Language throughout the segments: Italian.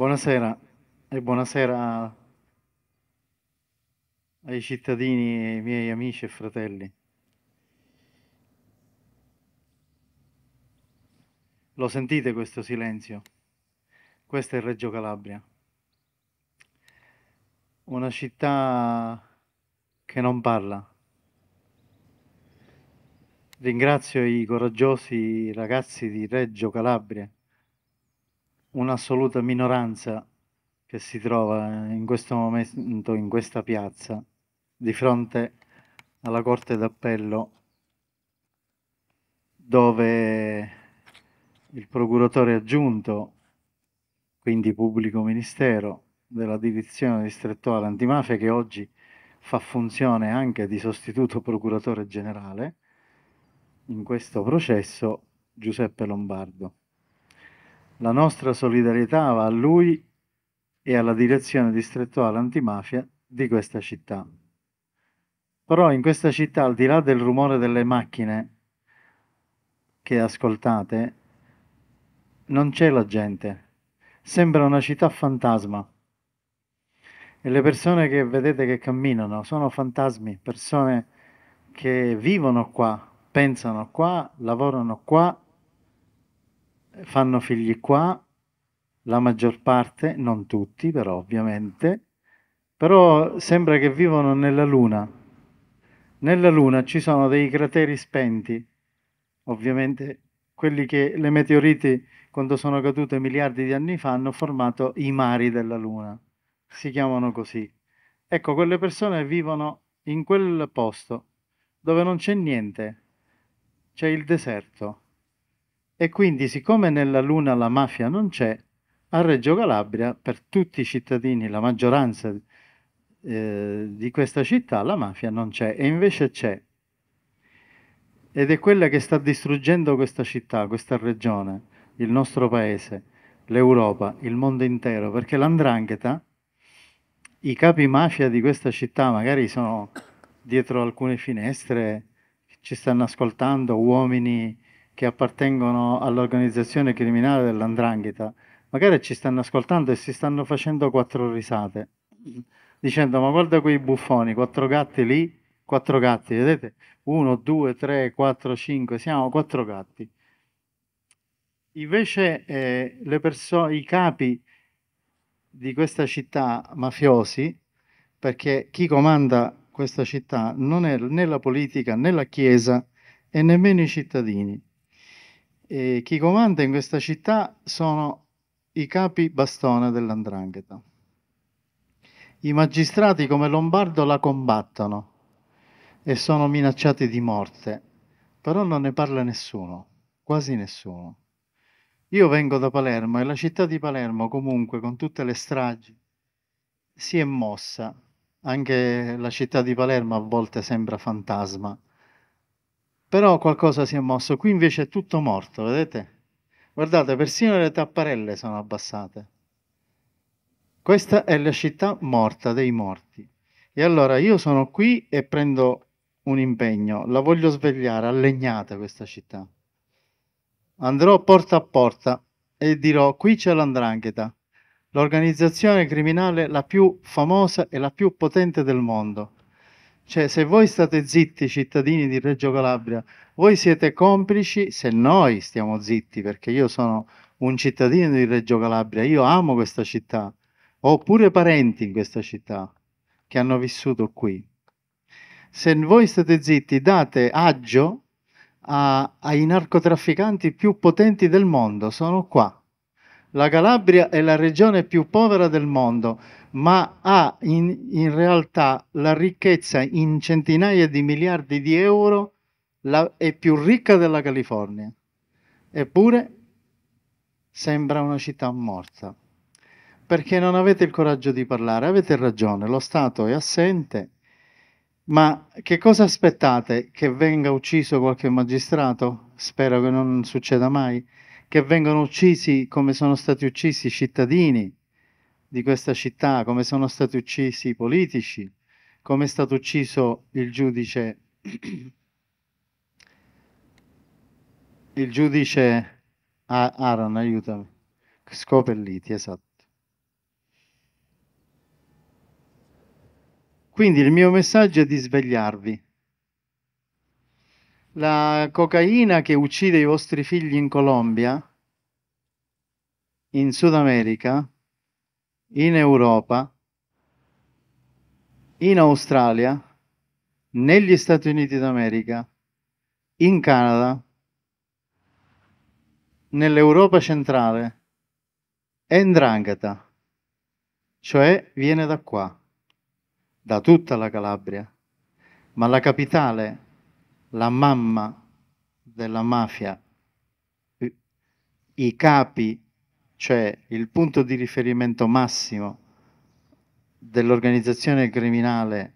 Buonasera e buonasera ai cittadini, e ai miei amici e fratelli. Lo sentite questo silenzio? Questo è Reggio Calabria, una città che non parla. Ringrazio i coraggiosi ragazzi di Reggio Calabria un'assoluta minoranza che si trova in questo momento in questa piazza di fronte alla Corte d'Appello dove il procuratore aggiunto, quindi pubblico ministero della direzione distrettuale antimafia che oggi fa funzione anche di sostituto procuratore generale in questo processo Giuseppe Lombardo. La nostra solidarietà va a lui e alla direzione distrettuale antimafia di questa città. Però in questa città, al di là del rumore delle macchine che ascoltate, non c'è la gente. Sembra una città fantasma. E le persone che vedete che camminano sono fantasmi, persone che vivono qua, pensano qua, lavorano qua fanno figli qua, la maggior parte, non tutti però ovviamente, però sembra che vivono nella Luna. Nella Luna ci sono dei crateri spenti, ovviamente quelli che le meteoriti quando sono cadute miliardi di anni fa hanno formato i mari della Luna, si chiamano così. Ecco, quelle persone vivono in quel posto dove non c'è niente, c'è il deserto e quindi, siccome nella Luna la mafia non c'è, a Reggio Calabria, per tutti i cittadini, la maggioranza eh, di questa città, la mafia non c'è, e invece c'è. Ed è quella che sta distruggendo questa città, questa regione, il nostro paese, l'Europa, il mondo intero, perché l'andrangheta, i capi mafia di questa città magari sono dietro alcune finestre, ci stanno ascoltando, uomini che appartengono all'organizzazione criminale dell'andrangheta, magari ci stanno ascoltando e si stanno facendo quattro risate, dicendo ma guarda quei buffoni, quattro gatti lì, quattro gatti, vedete? Uno, due, tre, quattro, cinque, siamo quattro gatti. Invece eh, perso- i capi di questa città mafiosi, perché chi comanda questa città non è né la politica né la Chiesa e nemmeno i cittadini, e chi comanda in questa città sono i capi bastone dell'andrangheta. I magistrati come Lombardo la combattono e sono minacciati di morte, però non ne parla nessuno, quasi nessuno. Io vengo da Palermo e la città di Palermo comunque con tutte le stragi si è mossa, anche la città di Palermo a volte sembra fantasma però qualcosa si è mosso. Qui invece è tutto morto, vedete? Guardate, persino le tapparelle sono abbassate. Questa è la città morta dei morti. E allora io sono qui e prendo un impegno. La voglio svegliare, allegnate questa città. Andrò porta a porta e dirò qui c'è l'andrangheta, l'organizzazione criminale la più famosa e la più potente del mondo. Cioè, se voi state zitti, cittadini di Reggio Calabria, voi siete complici se noi stiamo zitti, perché io sono un cittadino di Reggio Calabria, io amo questa città, ho pure parenti in questa città che hanno vissuto qui. Se voi state zitti, date agio a, ai narcotrafficanti più potenti del mondo, sono qua. La Calabria è la regione più povera del mondo ma ha in, in realtà la ricchezza in centinaia di miliardi di euro, la, è più ricca della California. Eppure sembra una città morta perché non avete il coraggio di parlare. Avete ragione, lo Stato è assente, ma che cosa aspettate? Che venga ucciso qualche magistrato? Spero che non succeda mai. Che vengano uccisi come sono stati uccisi i cittadini, di questa città, come sono stati uccisi i politici, come è stato ucciso il giudice, il giudice Aaron, aiutami, Scopelliti, esatto. Quindi il mio messaggio è di svegliarvi. La cocaina che uccide i vostri figli in Colombia, in Sud America, in Europa, in Australia, negli Stati Uniti d'America, in Canada, nell'Europa centrale è Ndrangheta, cioè viene da qua, da tutta la Calabria, ma la capitale, la mamma della mafia, i capi cioè il punto di riferimento massimo dell'organizzazione criminale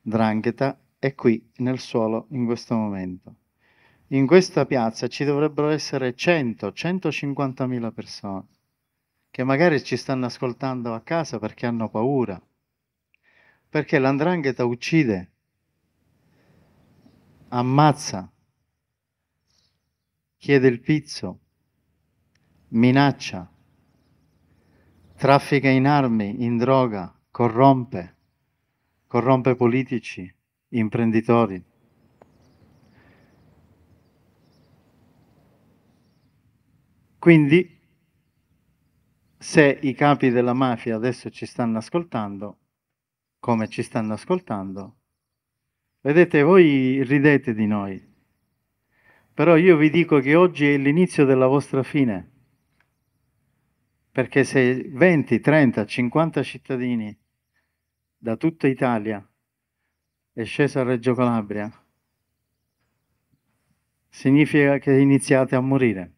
Drangheta è qui nel suolo in questo momento. In questa piazza ci dovrebbero essere 100, 150.000 persone che magari ci stanno ascoltando a casa perché hanno paura, perché l'andrangheta uccide, ammazza, chiede il pizzo, minaccia, traffica in armi, in droga, corrompe, corrompe politici, imprenditori. Quindi, se i capi della mafia adesso ci stanno ascoltando, come ci stanno ascoltando, vedete, voi ridete di noi, però io vi dico che oggi è l'inizio della vostra fine. Perché se 20, 30, 50 cittadini da tutta Italia è sceso a Reggio Calabria, significa che iniziate a morire.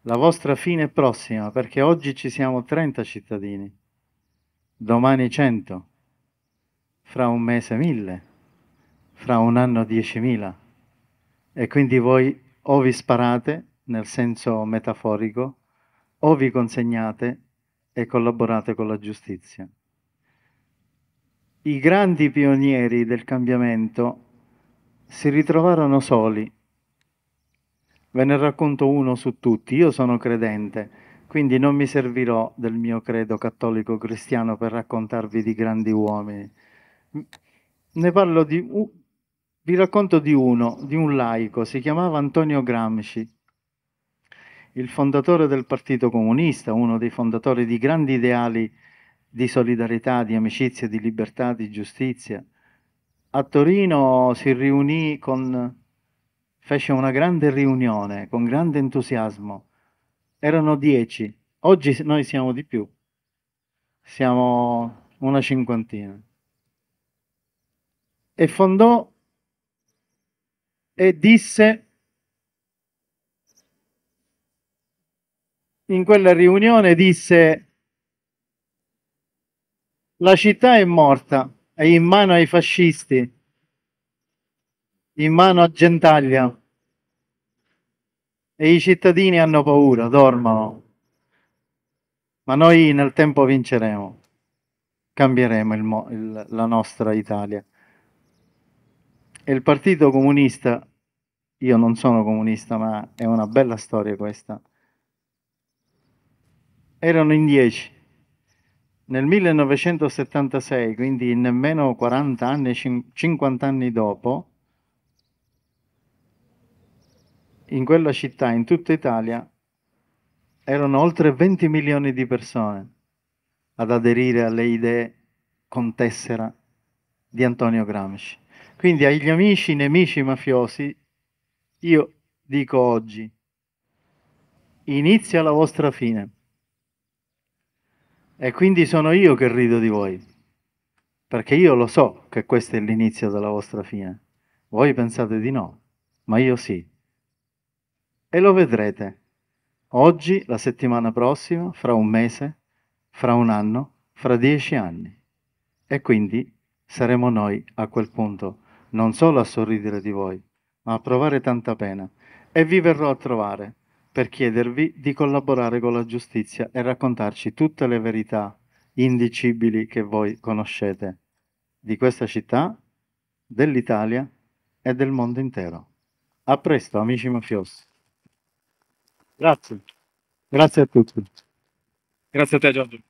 La vostra fine è prossima, perché oggi ci siamo 30 cittadini, domani 100, fra un mese 1000, fra un anno 10.000. E quindi voi o vi sparate, nel senso metaforico, o vi consegnate e collaborate con la giustizia. I grandi pionieri del cambiamento si ritrovarono soli. Ve ne racconto uno su tutti. Io sono credente, quindi non mi servirò del mio credo cattolico cristiano per raccontarvi di grandi uomini. Ne parlo di... vi racconto di uno, di un laico, si chiamava Antonio Gramsci il fondatore del Partito Comunista, uno dei fondatori di grandi ideali di solidarietà, di amicizia, di libertà, di giustizia. A Torino si riunì con, fece una grande riunione con grande entusiasmo. Erano dieci, oggi noi siamo di più, siamo una cinquantina. E fondò e disse in quella riunione disse la città è morta, è in mano ai fascisti, in mano a Gentaglia e i cittadini hanno paura, dormono, ma noi nel tempo vinceremo, cambieremo il, il, la nostra Italia. E il Partito Comunista, io non sono comunista, ma è una bella storia questa erano in 10. Nel 1976, quindi nemmeno 40 anni, 50 anni dopo, in quella città, in tutta Italia, erano oltre 20 milioni di persone ad aderire alle idee con tessera di Antonio Gramsci. Quindi agli amici, nemici mafiosi, io dico oggi, inizia la vostra fine. E quindi sono io che rido di voi, perché io lo so che questo è l'inizio della vostra fine. Voi pensate di no, ma io sì. E lo vedrete. Oggi, la settimana prossima, fra un mese, fra un anno, fra dieci anni. E quindi saremo noi a quel punto non solo a sorridere di voi, ma a provare tanta pena. E vi verrò a trovare per chiedervi di collaborare con la giustizia e raccontarci tutte le verità indicibili che voi conoscete di questa città, dell'Italia e del mondo intero. A presto, amici mafiosi. Grazie. Grazie a tutti. Grazie a te, Giorgio.